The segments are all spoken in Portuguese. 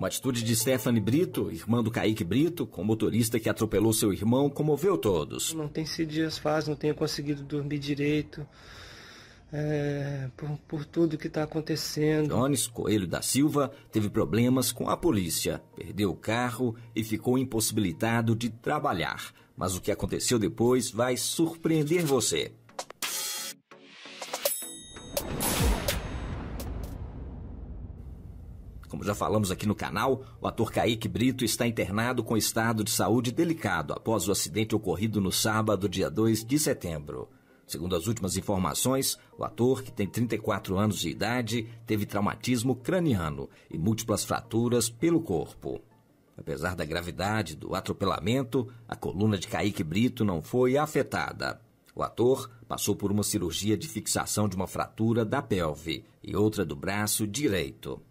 Uma atitude de Stephanie Brito, irmã do Kaique Brito, com motorista que atropelou seu irmão, comoveu todos. Não tem sido dias fáceis, não tenho conseguido dormir direito. É, por, por, tudo que está acontecendo. Jones Coelho da Silva teve problemas com a polícia, perdeu o carro e ficou impossibilitado de trabalhar. Mas o que aconteceu depois vai surpreender você. Como já falamos aqui no canal, o ator Kaique Brito está internado com estado de saúde delicado após o acidente ocorrido no sábado, dia 2 de setembro. Segundo as últimas informações, o ator, que tem 34 anos de idade, teve traumatismo craniano e múltiplas fraturas pelo corpo. Apesar da gravidade do atropelamento, a coluna de Kaique Brito não foi afetada. O ator passou por uma cirurgia de fixação de uma fratura da pelve e outra do braço direito.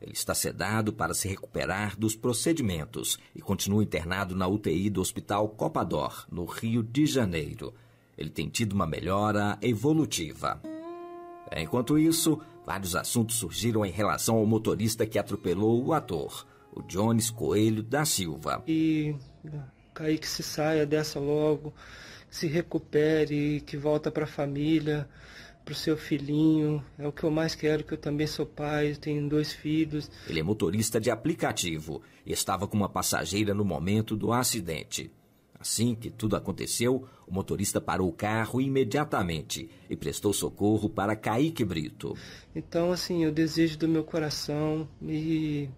Ele está sedado para se recuperar dos procedimentos e continua internado na UTI do Hospital Copador, no Rio de Janeiro. Ele tem tido uma melhora evolutiva. É, enquanto isso, vários assuntos surgiram em relação ao motorista que atropelou o ator, o Jones Coelho da Silva. E cair que se saia dessa logo, que se recupere, que volta para a família para o seu filhinho. É o que eu mais quero, que eu também sou pai, tenho dois filhos. Ele é motorista de aplicativo. Estava com uma passageira no momento do acidente. Assim que tudo aconteceu, o motorista parou o carro imediatamente e prestou socorro para Kaique Brito. Então, assim, eu desejo do meu coração e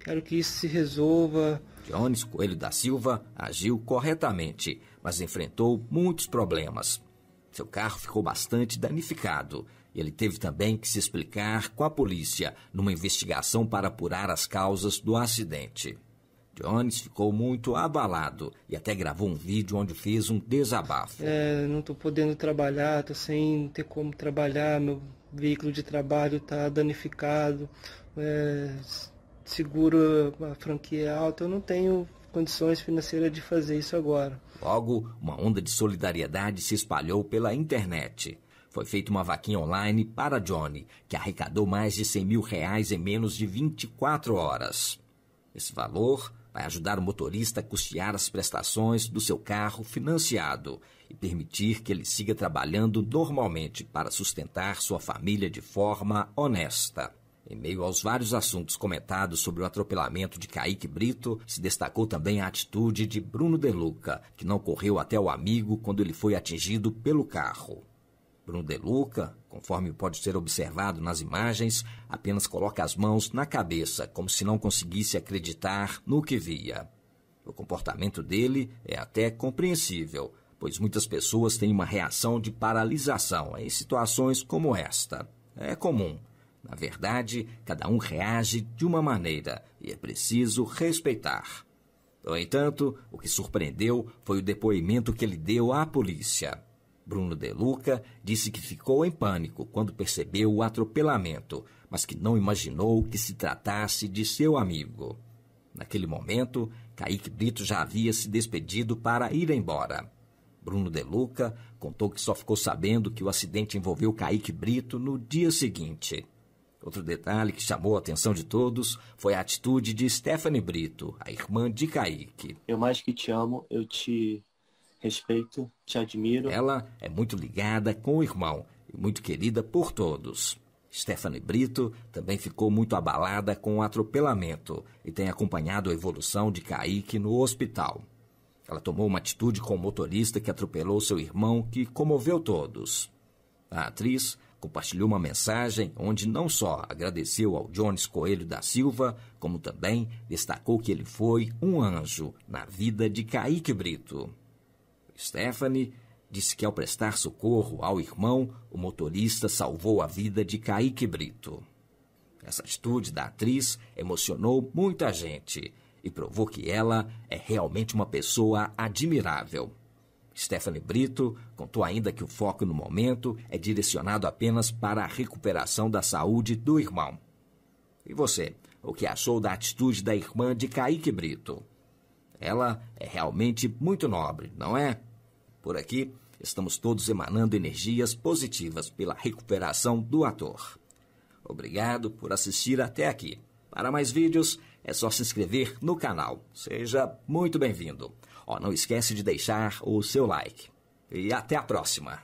quero que isso se resolva. Jones Coelho da Silva agiu corretamente, mas enfrentou muitos problemas. Seu carro ficou bastante danificado. Ele teve também que se explicar com a polícia numa investigação para apurar as causas do acidente. Jones ficou muito abalado e até gravou um vídeo onde fez um desabafo. É, não estou podendo trabalhar, estou sem ter como trabalhar, meu veículo de trabalho está danificado, é, seguro a franquia é alta, eu não tenho condições financeiras de fazer isso agora. Logo, uma onda de solidariedade se espalhou pela internet. Foi feita uma vaquinha online para Johnny, que arrecadou mais de 100 mil reais em menos de 24 horas. Esse valor vai ajudar o motorista a custear as prestações do seu carro financiado e permitir que ele siga trabalhando normalmente para sustentar sua família de forma honesta. Em meio aos vários assuntos comentados sobre o atropelamento de Kaique Brito, se destacou também a atitude de Bruno Deluca, que não correu até o amigo quando ele foi atingido pelo carro. Bruno Deluca, conforme pode ser observado nas imagens, apenas coloca as mãos na cabeça, como se não conseguisse acreditar no que via. O comportamento dele é até compreensível, pois muitas pessoas têm uma reação de paralisação em situações como esta. É comum. Na verdade, cada um reage de uma maneira e é preciso respeitar. No entanto, o que surpreendeu foi o depoimento que ele deu à polícia. Bruno De Luca disse que ficou em pânico quando percebeu o atropelamento, mas que não imaginou que se tratasse de seu amigo. Naquele momento, Kaique Brito já havia se despedido para ir embora. Bruno De Luca contou que só ficou sabendo que o acidente envolveu Kaique Brito no dia seguinte. Outro detalhe que chamou a atenção de todos foi a atitude de Stephanie Brito, a irmã de Kaique. Eu mais que te amo, eu te respeito, te admiro. Ela é muito ligada com o irmão e muito querida por todos. Stephanie Brito também ficou muito abalada com o atropelamento e tem acompanhado a evolução de Kaique no hospital. Ela tomou uma atitude com o motorista que atropelou seu irmão que comoveu todos. A atriz compartilhou uma mensagem onde não só agradeceu ao Jones Coelho da Silva, como também destacou que ele foi um anjo na vida de Caíque Brito. Stephanie disse que ao prestar socorro ao irmão, o motorista salvou a vida de Caíque Brito. Essa atitude da atriz emocionou muita gente e provou que ela é realmente uma pessoa admirável. Stephanie Brito contou ainda que o foco no momento é direcionado apenas para a recuperação da saúde do irmão. E você, o que achou da atitude da irmã de Kaique Brito? Ela é realmente muito nobre, não é? Por aqui, estamos todos emanando energias positivas pela recuperação do ator. Obrigado por assistir até aqui. Para mais vídeos, é só se inscrever no canal. Seja muito bem-vindo. Oh, não esquece de deixar o seu like. E até a próxima!